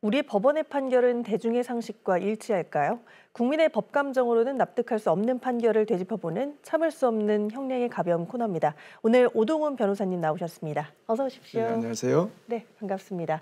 우리 법원의 판결은 대중의 상식과 일치할까요? 국민의 법감정으로는 납득할 수 없는 판결을 되짚어보는 참을 수 없는 형량의 가벼운 코너입니다. 오늘 오동훈 변호사님 나오셨습니다. 어서 오십시오. 네, 안녕하세요. 네, 반갑습니다.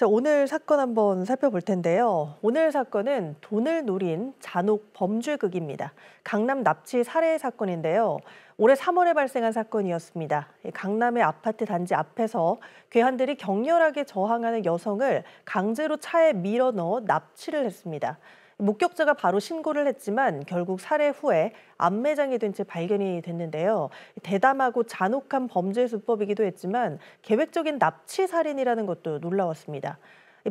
자, 오늘 사건 한번 살펴볼 텐데요. 오늘 사건은 돈을 노린 잔혹 범죄극입니다. 강남 납치 살해 사건인데요. 올해 3월에 발생한 사건이었습니다. 강남의 아파트 단지 앞에서 괴한들이 격렬하게 저항하는 여성을 강제로 차에 밀어 넣어 납치를 했습니다. 목격자가 바로 신고를 했지만 결국 살해 후에 암매장이 된 채 발견이 됐는데요. 대담하고 잔혹한 범죄 수법이기도 했지만 계획적인 납치 살인이라는 것도 놀라웠습니다.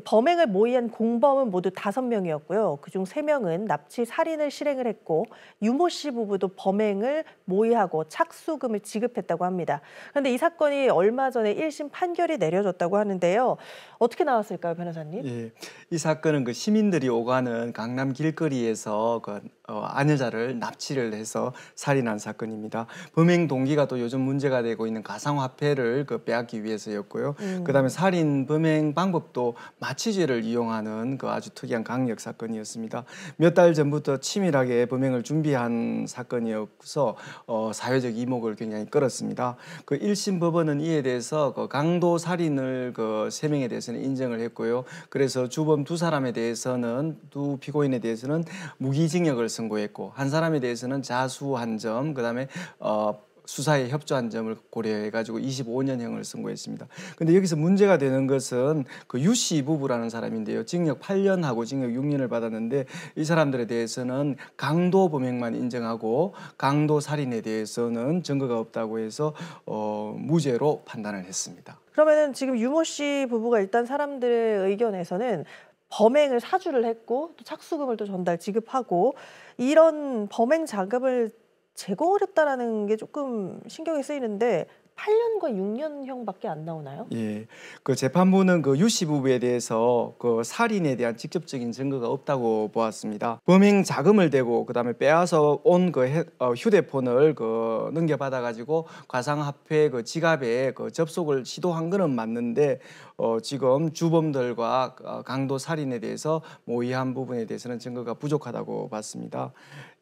범행을 모의한 공범은 모두 다섯 명이었고요. 그중 세명은 납치 살인을 실행을 했고 유모 씨 부부도 범행을 모의하고 착수금을 지급했다고 합니다. 그런데 이 사건이 얼마 전에 1심 판결이 내려졌다고 하는데요. 어떻게 나왔을까요, 변호사님? 예, 이 사건은 그 시민들이 오가는 강남 길거리에서 그 어, 아내자를 납치를 해서 살인한 사건입니다. 범행 동기가 또 요즘 문제가 되고 있는 가상화폐를 그 빼앗기 위해서였고요. 음. 그다음에 살인 범행 방법도 마취제를 이용하는 그 아주 특이한 강력 사건이었습니다. 몇 달 전부터 치밀하게 범행을 준비한 사건이어서 어, 사회적 이목을 굉장히 끌었습니다. 그 1심 법원은 이에 대해서 그 강도 살인을 그 3명에 대해서는 인정을 했고요. 그래서 주범 두 사람에 대해서는 두 피고인에 대해서는 무기징역을 선고했고 한 사람에 대해서는 자수한 점, 그다음에 어 수사에 협조한 점을 고려해 가지고 25년형을 선고했습니다. 근데 여기서 문제가 되는 것은 그 유씨 부부라는 사람인데요. 징역 8년하고 징역 6년을 받았는데 이 사람들에 대해서는 강도 범행만 인정하고 강도 살인에 대해서는 증거가 없다고 해서 어, 무죄로 판단을 했습니다. 그러면 지금 유 모 씨 부부가 일단 사람들의 의견에서는 범행을 사주를 했고 또 착수금을 또 전달 지급하고 이런 범행 자금을 제거를 했다라는 게 조금 신경이 쓰이는데 8년과 6년형밖에 안 나오나요? 예, 그 재판부는 그 유씨부부에 대해서 그 살인에 대한 직접적인 증거가 없다고 보았습니다. 범행 자금을 대고 그다음에 빼앗아 온그 어, 휴대폰을 그 넘겨받아 가지고 과상화폐그 지갑에 그 접속을 시도한 거는 맞는데 어, 지금 주범들과 어, 강도 살인에 대해서 모의한 부분에 대해서는 증거가 부족하다고 봤습니다.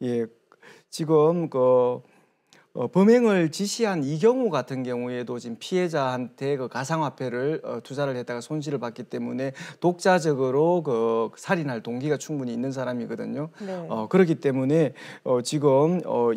예, 지금 그 어, 범행을 지시한 이경우 같은 경우에도 지금 피해자한테 그 가상화폐를 어, 투자를 했다가 손실을 봤기 때문에 독자적으로 그 살인할 동기가 충분히 있는 사람이거든요. 네. 어, 그렇기 때문에 어, 지금 어,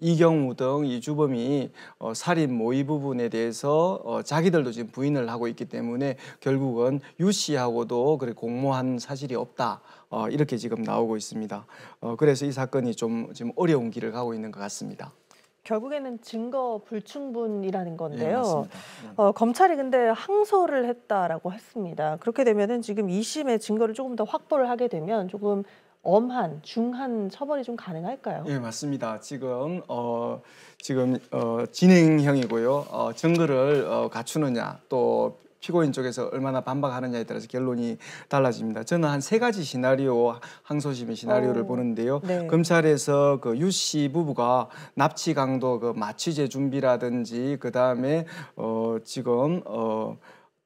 이경우 등 이주범이 어, 살인 모의 뭐 부분에 대해서 어, 자기들도 지금 부인을 하고 있기 때문에 결국은 유 씨하고도 그래 공모한 사실이 없다 어, 이렇게 지금 나오고 있습니다. 어, 그래서 이 사건이 좀 지금 어려운 길을 가고 있는 것 같습니다. 결국에는 증거 불충분이라는 예, 건데요. 예, 어, 검찰이 근데 항소를 했다라고 했습니다. 그렇게 되면은 지금 2심의 증거를 조금 더 확보를 하게 되면 조금 엄한 중한 처벌이 좀 가능할까요? 예, 맞습니다. 지금 어 지금 어 진행형이고요. 어 증거를 어 갖추느냐 또 피고인 쪽에서 얼마나 반박하느냐에 따라서 결론이 달라집니다. 저는 한 세 가지 시나리오 항소심의 시나리오를 오, 보는데요. 네. 검찰에서 그 유 씨 부부가 납치 강도 그 마취제 준비라든지 그 다음에 어 지금 어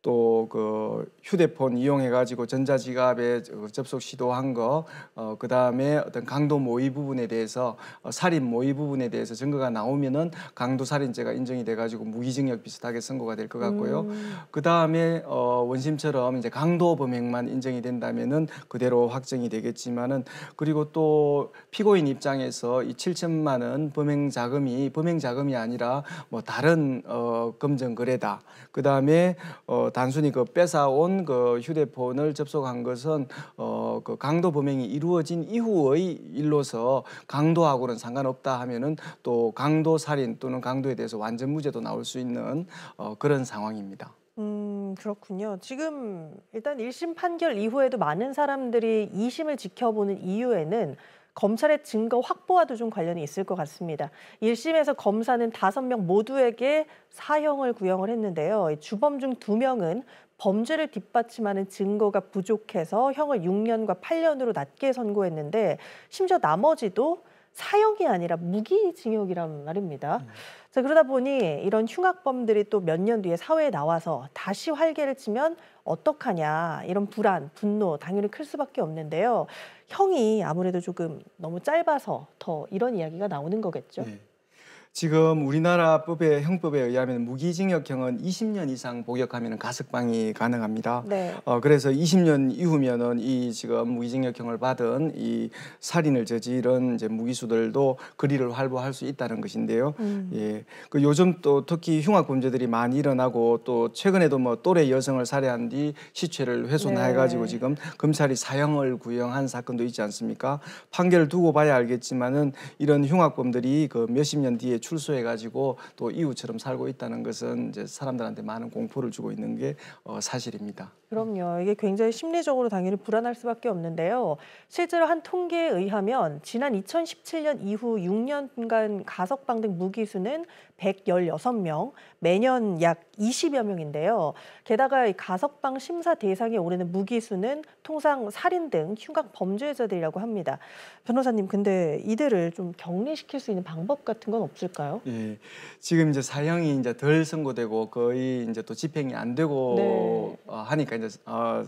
또그 휴대폰 이용해 가지고 전자지갑에 그 접속 시도한 거, 어, 그 다음에 어떤 강도 모의 부분에 대해서 어, 살인 모의 부분에 대해서 증거가 나오면은 강도 살인죄가 인정이 돼 가지고 무기징역 비슷하게 선고가 될 것 같고요. 음. 그 다음에 어, 원심처럼 이제 강도 범행만 인정이 된다면은 그대로 확정이 되겠지만은 그리고 또 피고인 입장에서 이 7천만 원 범행 자금이 범행 자금이 아니라 뭐 다른 어, 검증 거래다. 그 다음에 어, 단순히 그 뺏어온 그 휴대폰을 접속한 것은 어, 그 강도 범행이 이루어진 이후의 일로서 강도하고는 상관없다 하면은 또 강도 살인 또는 강도에 대해서 완전 무죄도 나올 수 있는 어, 그런 상황입니다. 음, 그렇군요. 지금 일단 일심 판결 이후에도 많은 사람들이 이심을 지켜보는 이유에는 검찰의 증거 확보와도 좀 관련이 있을 것 같습니다. 1심에서 검사는 5명 모두에게 사형을 구형을 했는데요. 주범 중 2명은 범죄를 뒷받침하는 증거가 부족해서 형을 6년과 8년으로 낮게 선고했는데 심지어 나머지도 사형이 아니라 무기징역이라는 말입니다. 음. 자, 그러다 보니 이런 흉악범들이 또 몇 년 뒤에 사회에 나와서 다시 활개를 치면 어떡하냐 이런 불안, 분노 당연히 클 수밖에 없는데요. 형이 아무래도 조금 너무 짧아서 더 이런 이야기가 나오는 거겠죠. 네. 지금 우리나라 법의 형법에 의하면 무기징역형은 20년 이상 복역하면 가석방이 가능합니다. 네. 어, 그래서 20년 이후면은 이 지금 무기징역형을 받은 이 살인을 저지른 이제 무기수들도 그리를 활보할 수 있다는 것인데요. 음. 예. 그 요즘 또 특히 흉악 범죄들이 많이 일어나고 또 최근에도 뭐 또래 여성을 살해한 뒤 시체를 훼손해 가지고 네. 지금 검찰이 사형을 구형한 사건도 있지 않습니까? 판결을 두고 봐야 알겠지만은 이런 흉악범들이 그 몇십 년 뒤에 출소해가지고 또 이웃처럼 살고 있다는 것은 이제 사람들한테 많은 공포를 주고 있는 게 어, 사실입니다. 그럼요. 이게 굉장히 심리적으로 당연히 불안할 수밖에 없는데요. 실제로 한 통계에 의하면 지난 2017년 이후 6년간 가석방 등 무기수는 116명, 매년 약 20여 명인데요. 게다가 이 가석방 심사 대상에 오르는 무기수는 통상 살인 등 흉악 범죄자들이라고 합니다. 변호사님, 근데 이들을 좀 격리시킬 수 있는 방법 같은 건 없을까요? 있을까요? 예. 지금 이제 사형이 이제 덜 선고되고 거의 이제 또 집행이 안 되고 네. 어, 하니까 이제 어,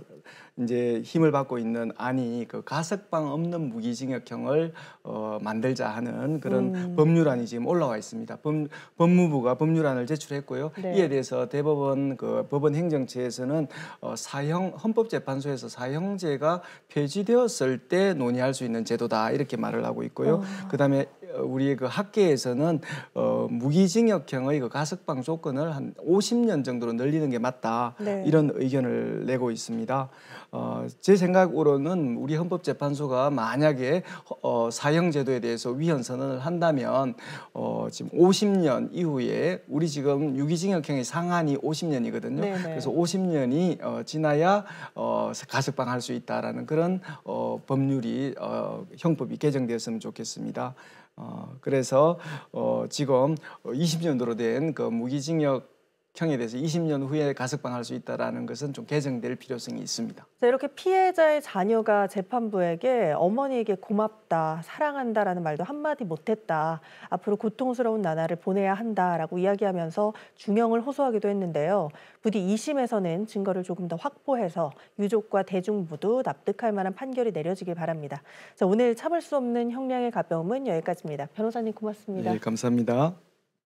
이제 힘을 받고 있는 안이 그 가석방 없는 무기징역형을 어, 만들자 하는 그런 음. 법률안이 지금 올라와 있습니다. 법, 법무부가 법률안을 제출했고요. 네. 이에 대해서 대법원 그 법원 행정처에서는 어, 사형 헌법재판소에서 사형제가 폐지되었을 때 논의할 수 있는 제도다 이렇게 말을 하고 있고요. 어. 그다음에 우리의 그 학계에서는 어, 무기징역형의 그 가석방 조건을 한 50년 정도로 늘리는 게 맞다 네. 이런 의견을 내고 있습니다. 어, 제 생각으로는 우리 헌법재판소가 만약에 어, 사형제도에 대해서 위헌 선언을 한다면 어, 지금 50년 이후에 우리 지금 유기징역형의 상한이 50년이거든요. 네네. 그래서 50년이 어, 지나야 어, 가석방할 수 있다라는 그런 어, 법률이 어, 형법이 개정되었으면 좋겠습니다. 어, 그래서 어, 지금 20년도로 된 그 무기징역 형에 대해서 20년 후에 가석방할 수 있다라는 것은 좀 개정될 필요성이 있습니다. 이렇게 피해자의 자녀가 재판부에게 어머니에게 고맙다, 사랑한다라는 말도 한마디 못했다, 앞으로 고통스러운 나날을 보내야 한다라고 이야기하면서 중형을 호소하기도 했는데요. 부디 2심에서는 증거를 조금 더 확보해서 유족과 대중 모두 납득할 만한 판결이 내려지길 바랍니다. 자, 오늘 참을 수 없는 형량의 가벼움은 여기까지입니다. 변호사님 고맙습니다. 네, 감사합니다.